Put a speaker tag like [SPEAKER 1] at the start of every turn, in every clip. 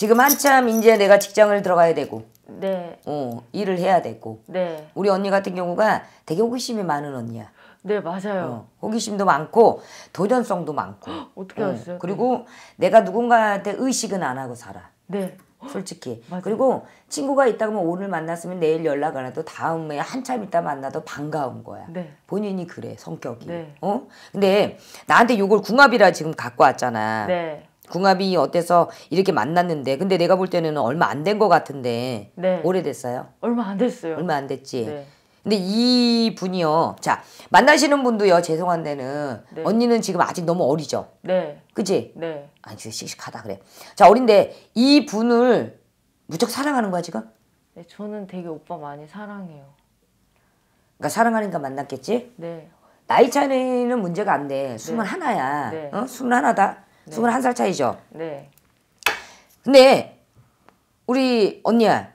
[SPEAKER 1] 지금 한참 이제 내가 직장을 들어가야 되고 네. 어, 일을 해야 되고 네. 우리 언니 같은 경우가 되게 호기심이 많은 언니야. 네 맞아요. 어, 호기심도 많고 도전성도 많고. 어떻게 어, 하어요 그리고 네. 내가 누군가한테 의식은 안 하고 살아. 네. 솔직히. 그리고 친구가 있다 그러면 오늘 만났으면 내일 연락 안 해도 다음에 한참 있다 만나도 반가운 거야. 네. 본인이 그래 성격이. 네. 어? 근데 나한테 요걸 궁합이라 지금 갖고 왔잖아. 네. 궁합이 어때서 이렇게 만났는데 근데 내가 볼 때는 얼마 안 된 것 같은데 네. 오래됐어요?
[SPEAKER 2] 얼마 안 됐어요. 얼마
[SPEAKER 1] 안 됐지. 네. 근데 이 분이요. 자 만나시는 분도요. 죄송한데는 네. 언니는 지금 아직 너무 어리죠. 네. 그지? 네. 아니 씩씩하다 그래. 자 어린데 이 분을 무척 사랑하는 거야 지금?
[SPEAKER 2] 네, 저는 되게 오빠 많이 사랑해요.
[SPEAKER 1] 그러니까 사랑하니까 만났겠지? 네. 나이 차이는 문제가 안 돼. 스물 네. 하나야. 네. 어? 스물 하나다. 네. 21살 차이죠. 네. 근데 우리 언니야.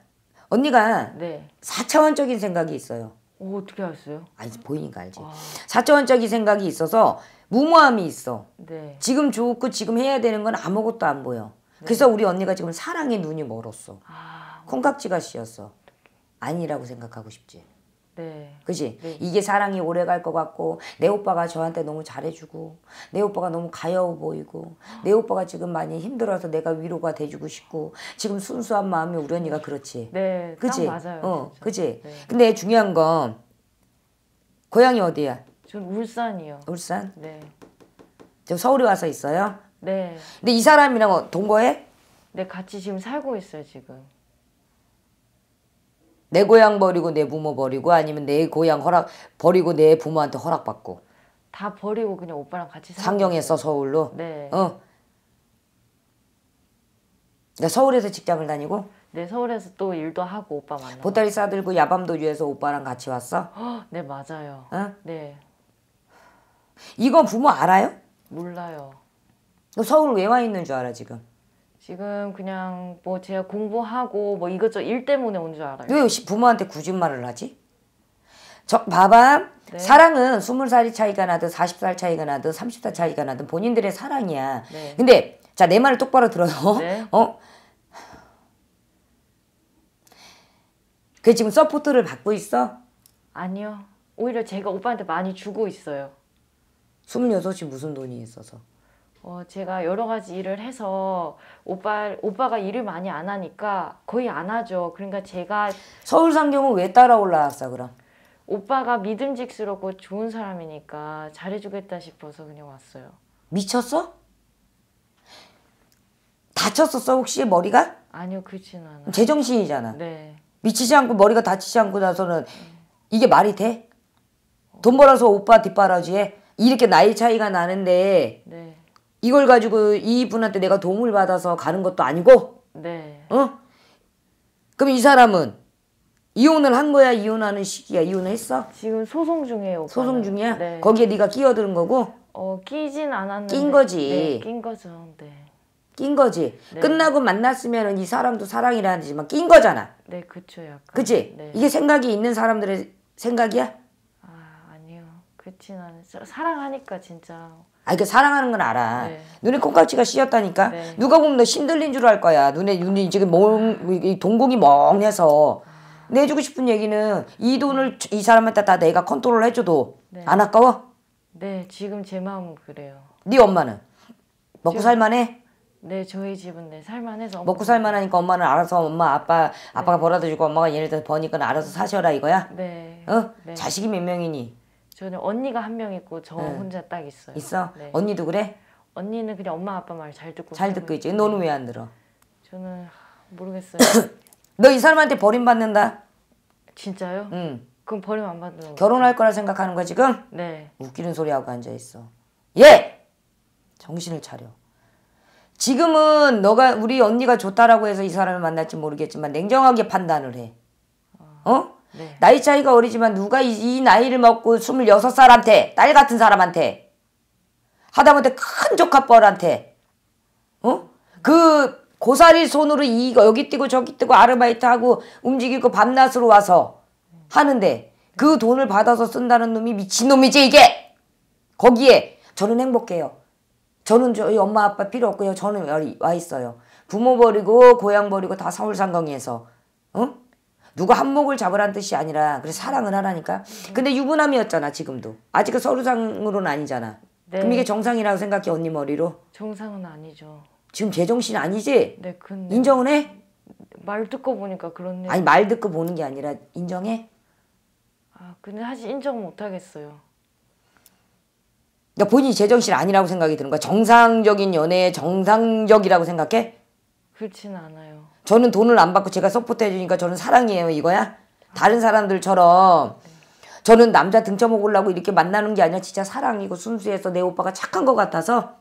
[SPEAKER 1] 언니가 네. 4차원적인 생각이 있어요. 오, 어떻게 알았어요? 알지 보이니까 알지. 와. 아. 4차원적인 생각이 있어서 무모함이 있어. 네. 지금 좋고 지금 해야 되는 건 아무것도 안 보여. 네. 그래서 우리 언니가 지금 사랑의 눈이 멀었어. 아, 콩깍지가 씌었어. 아니라고 생각하고 싶지. 네. 그지? 네. 이게 사랑이 오래 갈 것 같고 내 오빠가 저한테 너무 잘해주고 내 오빠가 너무 가여워 보이고 내 오빠가 지금 많이 힘들어서 내가 위로가 돼주고 싶고 지금 순수한 마음이 우리 언니가 그렇지. 네. 그지? 맞아요. 어, 진짜. 그지? 네. 근데 중요한 건 고향이 어디야?
[SPEAKER 2] 전 울산이요. 울산? 네.
[SPEAKER 1] 지 서울에 와서 있어요? 네. 근데 이 사람이랑 어, 동거해? 네,
[SPEAKER 2] 같이 지금 살고 있어요 지금.
[SPEAKER 1] 내 고향 버리고 내 부모 버리고 아니면 내 고향 허락 버리고 내 부모한테 허락받고
[SPEAKER 2] 다 버리고 그냥 오빠랑
[SPEAKER 1] 같이 상경했어 서울로 네. 어. 그 서울에서 직장을 다니고 네 서울에서 또 일도 하고 오빠 만나 보따리 싸들고 야밤도주에서 오빠랑 같이 왔어? 네 맞아요 어? 네 이건 부모 알아요? 몰라요 너 서울 왜 와 있는 줄 알아 지금? 지금
[SPEAKER 2] 그냥 뭐 제가 공부하고 뭐 이것저것 일 때문에 온 줄 알아요.
[SPEAKER 1] 왜 부모한테 굳임말을 하지? 저 봐봐. 네. 사랑은 20살이 차이가 나든 40살 차이가 나든 30살 차이가 나든 본인들의 사랑이야. 네. 근데 자, 내 말을 똑바로 들어요. 네. 어? 그 지금 서포트를 받고 있어?
[SPEAKER 2] 아니요. 오히려 제가 오빠한테 많이 주고 있어요.
[SPEAKER 1] 26이 무슨 돈이 있어서.
[SPEAKER 2] 어, 제가 여러 가지 일을 해서 오빠 오빠가 일을 많이 안 하니까 거의 안 하죠. 그러니까 제가 서울
[SPEAKER 1] 상경은 왜 따라 올라왔어 그럼?
[SPEAKER 2] 오빠가 믿음직스럽고 좋은 사람이니까 잘해주겠다 싶어서 그냥 왔어요.
[SPEAKER 1] 미쳤어? 다쳤었어 혹시 머리가?
[SPEAKER 2] 아니요 그렇진
[SPEAKER 1] 않아요. 제정신이잖아. 네. 미치지 않고 머리가 다치지 않고 나서는 음. 이게 말이 돼? 돈 벌어서 오빠 뒷바라지에 이렇게 나이 차이가 나는데 네. 이걸 가지고 이분한테 내가 도움을 받아서 가는 것도 아니고 네. 어? 그럼 이 사람은 이혼을 한 거야 이혼하는 시기야 이혼을 했어? 지금 소송 중이에요. 오빠는. 소송 중이야? 네. 거기에 네가 끼어드는 거고? 어
[SPEAKER 2] 끼진 않았는데 낀 거지. 네, 낀 거죠. 네.
[SPEAKER 1] 낀 거지. 네. 끝나고 만났으면 이 사람도 사랑이라는 지만 낀 거잖아.
[SPEAKER 2] 네, 그쵸 약간.
[SPEAKER 1] 그치? 네. 이게 생각이 있는 사람들의 생각이야?
[SPEAKER 2] 그렇진 않아요. 사랑하니까 진짜. 아,
[SPEAKER 1] 그러니까 사랑하는 건 알아. 네. 눈에 콩깍지가 씌었다니까. 네. 누가 보면 너 신들린 줄 알 거야. 눈에 눈이 지금 멍, 동공이 멍해서 내주고 아. 싶은 얘기는 이 돈을 이 사람한테 다 내가 컨트롤 해줘도 네. 안 아까워?
[SPEAKER 2] 네, 지금 제 마음은 그래요.
[SPEAKER 1] 네 엄마는 먹고 지 살만해?
[SPEAKER 2] 네, 저희 집은 네 살만해서 먹고
[SPEAKER 1] 살만하니까 엄마는 알아서 엄마 아빠 아빠가 네. 벌어다 주고 엄마가 얘네들 버니까 알아서 사셔라 이거야.
[SPEAKER 2] 네. 어? 네. 자식이
[SPEAKER 1] 몇 명이니?
[SPEAKER 2] 저는 언니가 한 명 있고 저 응. 네. 혼자 딱 있어요. 있어? 네. 언니도
[SPEAKER 1] 그래? 언니는 그냥 엄마 아빠 말 잘 듣고 잘 듣고 있지. 너는 왜 안 들어? 저는 모르겠어요. 너 이 사람한테 버림받는다. 진짜요? 응. 그럼 버림 안 받는 결혼할 거라 생각하는 거야 지금? 네. 웃기는 소리 하고 앉아 있어. 예. 정신을 차려. 지금은 너가 우리 언니가 좋다라고 해서 이 사람을 만날지 모르겠지만 냉정하게 판단을 해. 아. 어? 네. 나이 차이가 어리지만 누가 이, 이 나이를 먹고 26살한테 딸 같은 사람한테 하다못해 큰 조카뻘한테 어? 그 고사리 손으로 이거 여기 뛰고 저기 뛰고 아르바이트하고 움직이고 밤낮으로 와서 하는데 그 돈을 받아서 쓴다는 놈이 미친놈이지 이게 거기에 저는 행복해요 저는 저희 엄마 아빠 필요 없고요 저는 여기 와 있어요 부모 버리고 고향 버리고 다 서울 상강에서 응? 어? 누가 한몫을 잡으란 뜻이 아니라 그래 사랑을 하라니까. 근데 유부남이었잖아 지금도. 아직은 서류상으로는 아니잖아. 네. 그럼 이게 정상이라고 생각해 언니 머리로?
[SPEAKER 2] 정상은 아니죠.
[SPEAKER 1] 지금 제정신 아니지? 네, 근데 인정은 해?
[SPEAKER 2] 말 듣고 보니까 그렇 아니 말
[SPEAKER 1] 듣고 보는 게 아니라 인정해?
[SPEAKER 2] 아, 근데 사실 인정 못 하겠어요.
[SPEAKER 1] 그러니까 본인이 제정신 아니라고 생각이 드는 거야. 정상적인 연애의 정상적이라고 생각해?
[SPEAKER 2] 그렇진 않아요.
[SPEAKER 1] 저는 돈을 안 받고 제가 서포트 해주니까 저는 사랑이에요 이거야? 다른 사람들처럼 저는 남자 등쳐 먹으려고 이렇게 만나는 게 아니라 진짜 사랑이고 순수해서 내 오빠가 착한 것 같아서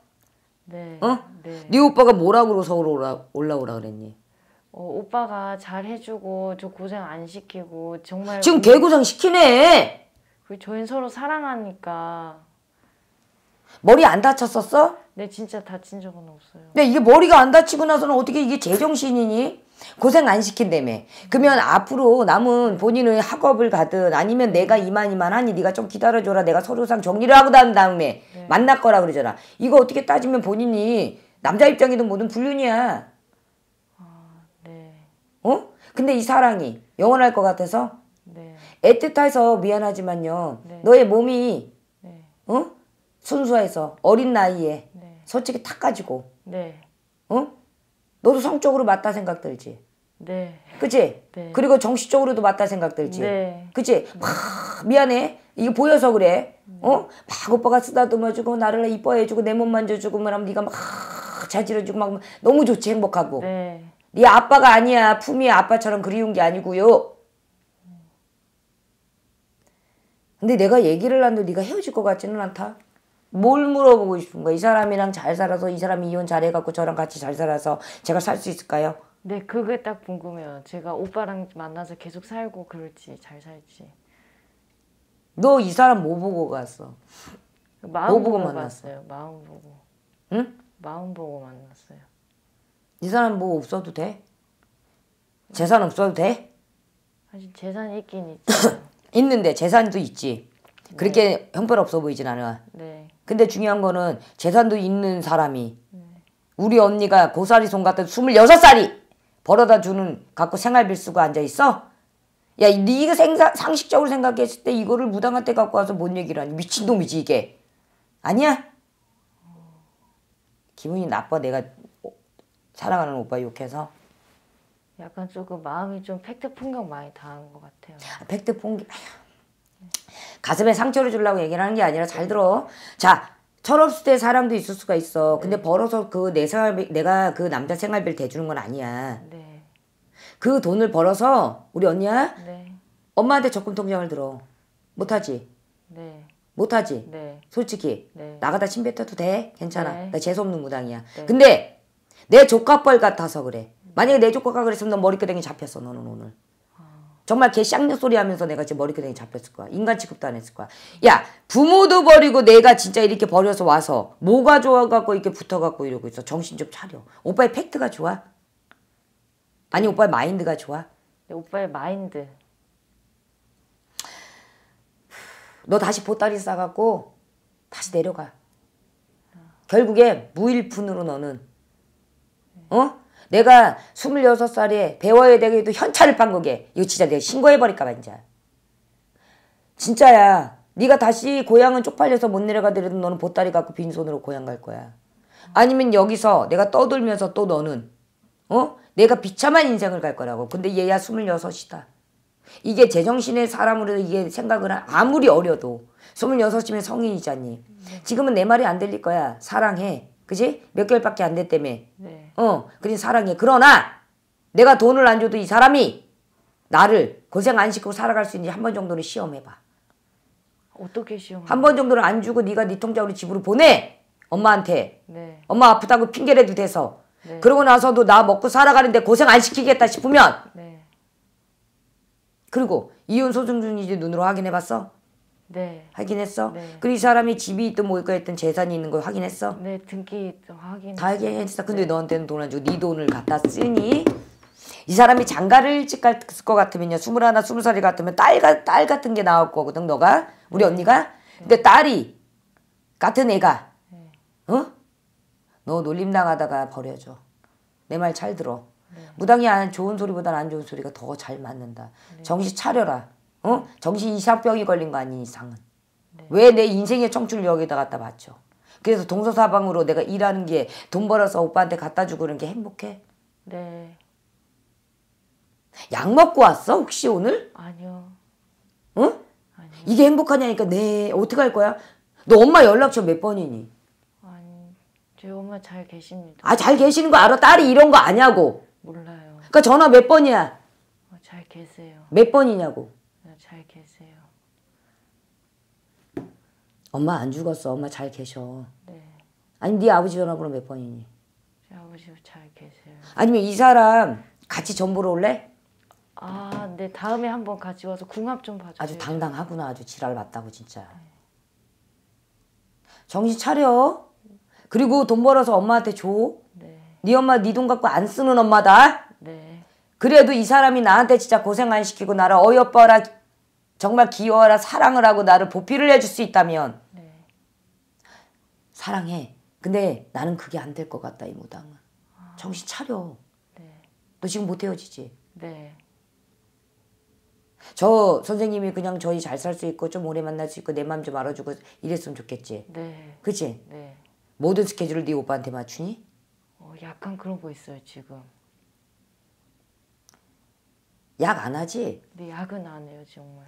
[SPEAKER 1] 네. 어? 네. 네 오빠가 뭐라고 서울 올라, 올라오라 그랬니? 어,
[SPEAKER 2] 오빠가 잘 해주고 저 고생 안 시키고 정말 지금 개고생
[SPEAKER 1] 시키네.
[SPEAKER 2] 저희 서로 사랑하니까
[SPEAKER 1] 머리 안 다쳤었어?
[SPEAKER 2] 네, 진짜 다친 적은 없어요.
[SPEAKER 1] 근데 네, 이게 머리가 안 다치고 나서는 어떻게 이게 제정신이니? 고생 안 시킨다며. 그러면 앞으로 남은 본인의 학업을 가든 아니면 내가 이만 이만하니 네가 좀 기다려줘라. 내가 서류상 정리를 하고 난 다음에 네. 만날 거라 그러잖아. 이거 어떻게 따지면 본인이 남자 입장이든 뭐든 불륜이야. 아, 네. 어? 근데 이 사랑이 영원할 것 같아서? 네. 애틋해서 미안하지만요. 네. 너의 몸이 네. 어? 순수해서 어린 나이에 네. 솔직히 탁 가지고 네. 어? 너도 성적으로 맞다 생각 들지 네. 그치? 네. 그리고 정신적으로도 맞다 생각 들지 네. 그치? 막 미안해 이거 보여서 그래 네. 어? 막 오빠가 쓰다듬어주고 나를 이뻐해주고 내 몸 만져주고 그러면 뭐 네가 막 자지러주고 막 너무 좋지 행복하고 네. 네 아빠가 아니야 품이 아빠처럼 그리운 게 아니고요 근데 내가 얘기를 한도 네가 헤어질 것 같지는 않다. 뭘 물어보고 싶은 거야? 이 사람이랑 잘 살아서 이 사람이 이혼 잘해갖고 저랑 같이 잘 살아서 제가 살 수 있을까요?
[SPEAKER 2] 네, 그게 딱 궁금해요. 제가 오빠랑 만나서 계속 살고 그럴지 잘 살지.
[SPEAKER 1] 너 이 사람 뭐 보고 갔어?
[SPEAKER 2] 마음 뭐 보고, 만났어요. 마음 보고. 응? 마음 보고 만났어요.
[SPEAKER 1] 이 사람 뭐 없어도 돼? 재산 없어도 돼?
[SPEAKER 2] 사실 재산 있긴 있죠.
[SPEAKER 1] 있는데 재산도 있지. 그렇게 네. 형편없어 보이진 않아. 네. 근데 중요한 거는 재산도 있는 사람이 네. 우리 언니가 고사리 손 같은 26살이 벌어다 주는 갖고 생활비 쓰고 앉아 있어? 야, 네가 생사, 상식적으로 생각했을 때 이거를 무당한테 갖고 와서 뭔 얘기를 하니? 미친놈이지 이게. 아니야? 기분이 나빠 내가 사랑하는 오빠 욕해서.
[SPEAKER 2] 약간 조금 마음이 좀 팩트 폭격 많이 당한 것 같아요.
[SPEAKER 1] 아, 팩트 폭격. 가슴에 상처를 주려고 얘기를 하는 게 아니라 잘 들어. 자, 철없을 때사람도 있을 수가 있어. 근데 네. 벌어서 그 내 생활비, 내가 그 남자 생활비를 대주는 건 아니야. 네. 그 돈을 벌어서 우리 언니야? 네. 엄마한테 적금 통장을 들어. 못하지? 네. 못하지? 네. 솔직히. 네. 나가다 침 뱉어도 돼? 괜찮아. 네. 나 재수없는 무당이야. 네. 근데 내 조카뻘 같아서 그래. 만약에 내 조카가 그랬으면 너 머리끄댕이 잡혔어, 너는 오늘. 정말 개 쌍욕 소리 하면서 내가 지금 머리끄덩이 잡혔을 거야. 인간 취급도 안 했을 거야. 야 부모도 버리고 내가 진짜 이렇게 버려서 와서 뭐가 좋아갖고 이렇게 붙어갖고 이러고 있어. 정신 좀 차려. 오빠의 팩트가 좋아? 아니 오빠의 마인드가 좋아? 네, 오빠의 마인드. 너 다시 보따리 싸갖고 다시 내려가. 결국에 무일푼으로 너는 어? 내가 26살에 배워야 되기도 현찰을 판 거게. 이거 진짜 내가 신고해버릴까봐, 이제. 진짜야. 네가 다시 고향은 쪽팔려서 못 내려가더라도 너는 보따리 갖고 빈손으로 고향 갈 거야. 아니면 여기서 내가 떠돌면서 또 너는 어? 내가 비참한 인생을 갈 거라고. 근데 얘야 26이다. 이게 제정신의 사람으로 이게 생각을 아무리 어려도 26이면 성인이잖니. 지금은 내 말이 안 들릴 거야. 사랑해. 그지? 몇 개월밖에 안 됐다며. 네. 어, 그래 사랑해. 그러나 내가 돈을 안 줘도 이 사람이 나를 고생 안 시키고 살아갈 수 있는지 한 번 정도는 시험해봐.
[SPEAKER 2] 어떻게 시험?
[SPEAKER 1] 한 번 정도는 안 주고 네가 네 통장으로 집으로 보내. 엄마한테. 네. 엄마 아프다고 핑계라도 대서. 네. 그러고 나서도 나 먹고 살아가는데 고생 안 시키겠다 싶으면. 네. 그리고 이혼 소송중인지 눈으로 확인해봤어? 네. 확인했어? 네. 그리고 이 사람이 집이 있든 뭐 했든 재산이 있는 걸 확인했어? 네,
[SPEAKER 2] 등기 확인. 다 확인했어.
[SPEAKER 1] 근데 네. 너한테는 돈 안 주고 네 돈을 갖다 쓰니 이 사람이 장가를 일찍 갈것 같으면요. 스물하나, 살이 같으면 딸, 딸 같은 게 나올 거거든, 너가. 우리 네. 언니가. 네. 근데 딸이 같은 애가 네. 어? 너 놀림당하다가 버려줘. 내 말 잘 들어. 무당이 안 좋은 소리보다는 안 좋은 소리가 더 잘 맞는다. 정신 차려라. 어? 정신 이상병이 걸린 거 아닌 이상은. 네. 왜내 인생의 청춘을 여기다 갖다 바쳐. 그래서 동서사방으로 내가 일하는 게 돈 벌어서 오빠한테 갖다 주고 그런 게 행복해? 네. 약 먹고 왔어 혹시 오늘? 아니요. 응? 어? 아니요. 이게 행복하냐니까 네 어떻게 할 거야? 너 엄마 연락처 몇 번이니?
[SPEAKER 2] 아니 저희 엄마 잘 계십니다.
[SPEAKER 1] 아잘 계시는 거 알아? 딸이 이런 거 아냐고. 몰라요. 그러니까 전화 몇 번이야? 어, 잘 계세요. 몇 번이냐고.
[SPEAKER 2] 잘 계세요.
[SPEAKER 1] 엄마 안 죽었어. 엄마 잘 계셔. 네. 아니 네 아버지 전화번호 몇 번이니? 제 아버지 잘 계세요. 아니면 이 사람 같이 전 보러 올래?
[SPEAKER 2] 아, 네 다음에 한번 같이 와서 궁합 좀 봐줘. 아주
[SPEAKER 1] 당당하구나. 아주 지랄 맞다고 진짜. 네. 정신 차려. 그리고 돈 벌어서 엄마한테 줘. 네. 네 엄마 네 돈 갖고 안 쓰는 엄마다. 네. 그래도 이 사람이 나한테 진짜 고생 안 시키고 나를 어여뻐라 정말 기여하라 사랑을 하고 나를 보필을 해줄 수 있다면 네. 사랑해. 근데 나는 그게 안 될 것 같다 이 무당은. 아. 정신 차려. 네. 너 지금 못 헤어지지? 네. 저 선생님이 그냥 저희 잘 살 수 있고 좀 오래 만날 수 있고 내 마음 좀 알아주고 이랬으면 좋겠지. 네. 그치? 네. 모든 스케줄을 네 오빠한테 맞추니?
[SPEAKER 2] 어, 약간 그런 거 있어요 지금.
[SPEAKER 1] 약 안 하지?
[SPEAKER 2] 네 약은 안 해요 정말.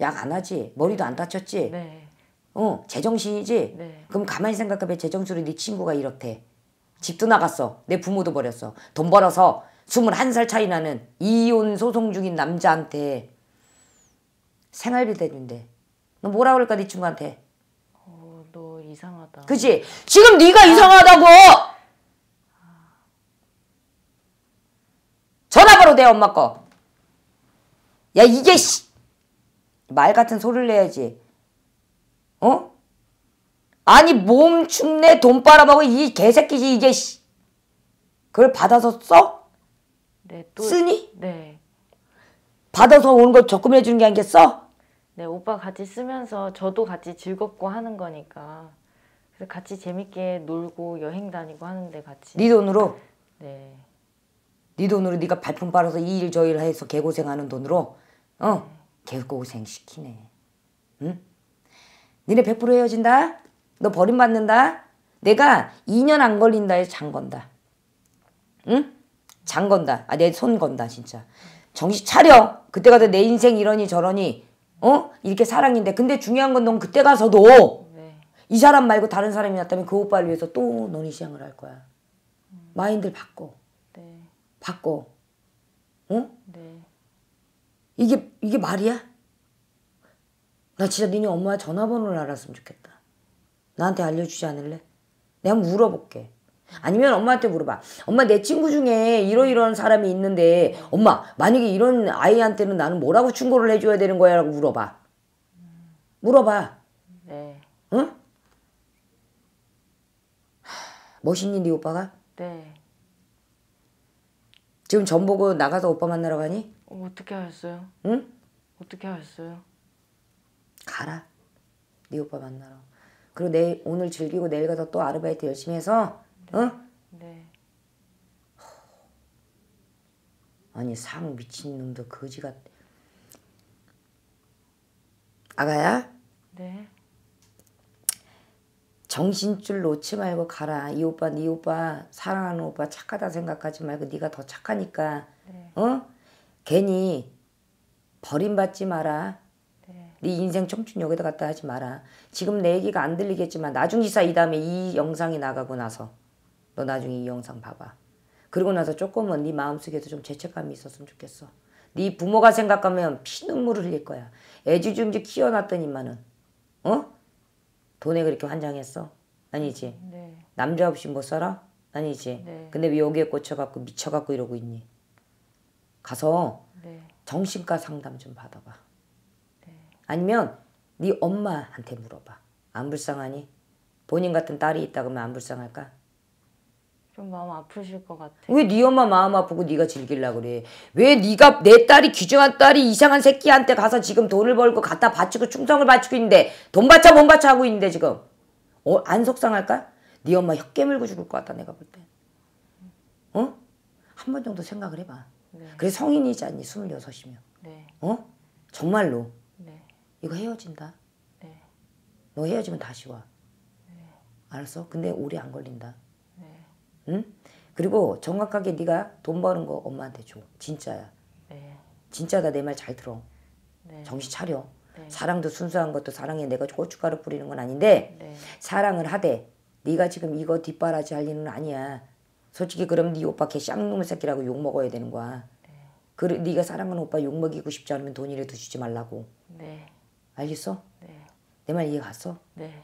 [SPEAKER 1] 약안 하지 머리도 안 다쳤지 네. 어 제정신이지 네. 그럼 가만히 생각해봐 제정신으로 네 친구가 이렇대 집도 나갔어 내 부모도 버렸어 돈 벌어서 21살 차이 나는 이혼 소송 중인 남자한테 생활비 대준대 너 뭐라 그럴까 네 친구한테 어, 너 이상하다 그지 지금 네가 아. 이상하다고 전화번호 내 엄마 거야 이게 씨말 같은 소리를 내야지. 어? 아니 몸 축내 돈 빨아먹어 이 개새끼지 이게 씨. 그걸 받아서 써? 네, 또, 쓰니? 네. 받아서 오는 걸 적금해 주는 게 아니게 써?
[SPEAKER 2] 네, 오빠 같이 쓰면서 저도 같이 즐겁고 하는 거니까. 그래서 같이 재밌게 놀고 여행 다니고 하는데 같이. 네 돈으로? 네.
[SPEAKER 1] 네 돈으로 네가 발품 빨아서 이 일 저일 해서 개고생하는 돈으로? 어. 개고생시키네. 응? 니네 100% 헤어진다? 너 버림받는다? 내가 2년 안 걸린다에 장 건다. 응? 장 건다. 아, 내 손 건다, 진짜. 정신 차려! 그때 가서 내 인생 이러니 저러니, 어? 이렇게 사랑인데. 근데 중요한 건넌 그때 가서도 네. 이 사람 말고 다른 사람이 났다면 그 오빠를 위해서 또 논의 시향을 할 거야. 음. 마인드를 바꿔. 네. 바꿔. 어? 네. 이게 이게 말이야? 나 진짜 니네 엄마 전화번호를 알았으면 좋겠다. 나한테 알려주지 않을래? 내가 한번 물어볼게. 아니면 엄마한테 물어봐. 엄마 내 친구 중에 이러이러한 사람이 있는데 엄마 만약에 이런 아이한테는 나는 뭐라고 충고를 해줘야 되는 거야? 라고 물어봐. 물어봐. 네. 응? 멋있니 네 오빠가? 네. 지금 전보고 나가서 오빠 만나러 가니?
[SPEAKER 2] 어, 떻게 하셨어요? 응? 어떻게 하셨어요?
[SPEAKER 1] 가라. 네 오빠 만나러. 그리고 내일 오늘 즐기고 내일 가서 또 아르바이트 열심히 해서 네. 응? 어? 네. 아니 상 미친놈도 거지 같. 아가야. 네. 정신줄 놓지 말고 가라. 이 오빠, 네 오빠 사랑하는 오빠 착하다 생각하지 말고 네가 더 착하니까. 네. 어? 괜히 버림받지 마라. 네. 네. 인생 청춘 여기다 갖다 하지 마라. 지금 내 얘기가 안 들리겠지만 나중 기사 이 다음에 이 영상이 나가고 나서 너 나중에 이 영상 봐봐. 그리고 나서 조금은 네 마음속에도 좀 죄책감이 있었으면 좋겠어. 네 부모가 생각하면 피눈물을 흘릴 거야. 애지중지 키워놨더니만은 어? 돈에 그렇게 환장했어? 아니지. 네. 남자 없이 못 뭐 살아? 아니지. 네. 근데 왜 여기에 꽂혀갖고 미쳐갖고 이러고 있니? 가서 네. 정신과 상담 좀 받아봐. 네. 아니면 네 엄마한테 물어봐. 안 불쌍하니? 본인 같은 딸이 있다 그러면 안 불쌍할까?
[SPEAKER 2] 좀 마음 아프실 것 같아.
[SPEAKER 1] 왜 네 엄마 마음 아프고 네가 즐길라 그래? 왜 네가 내 딸이 귀중한 딸이 이상한 새끼한테 가서 지금 돈을 벌고 갖다 바치고 충성을 바치고 있는데 돈 바쳐 못 바쳐 하고 있는데 지금 어, 안 속상할까? 네 엄마 혀 깨물고 죽을 것 같다 내가 볼 때. 어? 한 번 정도 생각을 해봐. 네. 그게 성인이잖니, 26이면. 네. 어? 정말로. 네. 이거 헤어진다. 네. 너 헤어지면 다시 와. 네. 알았어? 근데 오래 안 걸린다. 네. 응? 그리고 정확하게 네가 돈 버는 거 엄마한테 줘. 진짜야. 네. 진짜다 내 말 잘 들어. 네. 정신 차려. 네. 사랑도 순수한 것도 사랑에 내가 고춧가루 뿌리는 건 아닌데 네. 사랑을 하되 네가 지금 이거 뒷바라지 할 일은 아니야. 솔직히 그럼 네 오빠 개 쌍놈의 새끼라고 욕 먹어야 되는 거야. 네. 그 네가 사랑하는 오빠 욕 먹이고 싶지 않으면 돈이라도 주지 말라고. 네. 알겠어? 네. 내 말 이해 갔어? 네.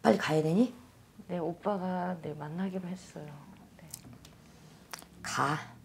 [SPEAKER 1] 빨리 가야 되니?
[SPEAKER 2] 네 오빠가 네 만나기로 했어요. 네. 가.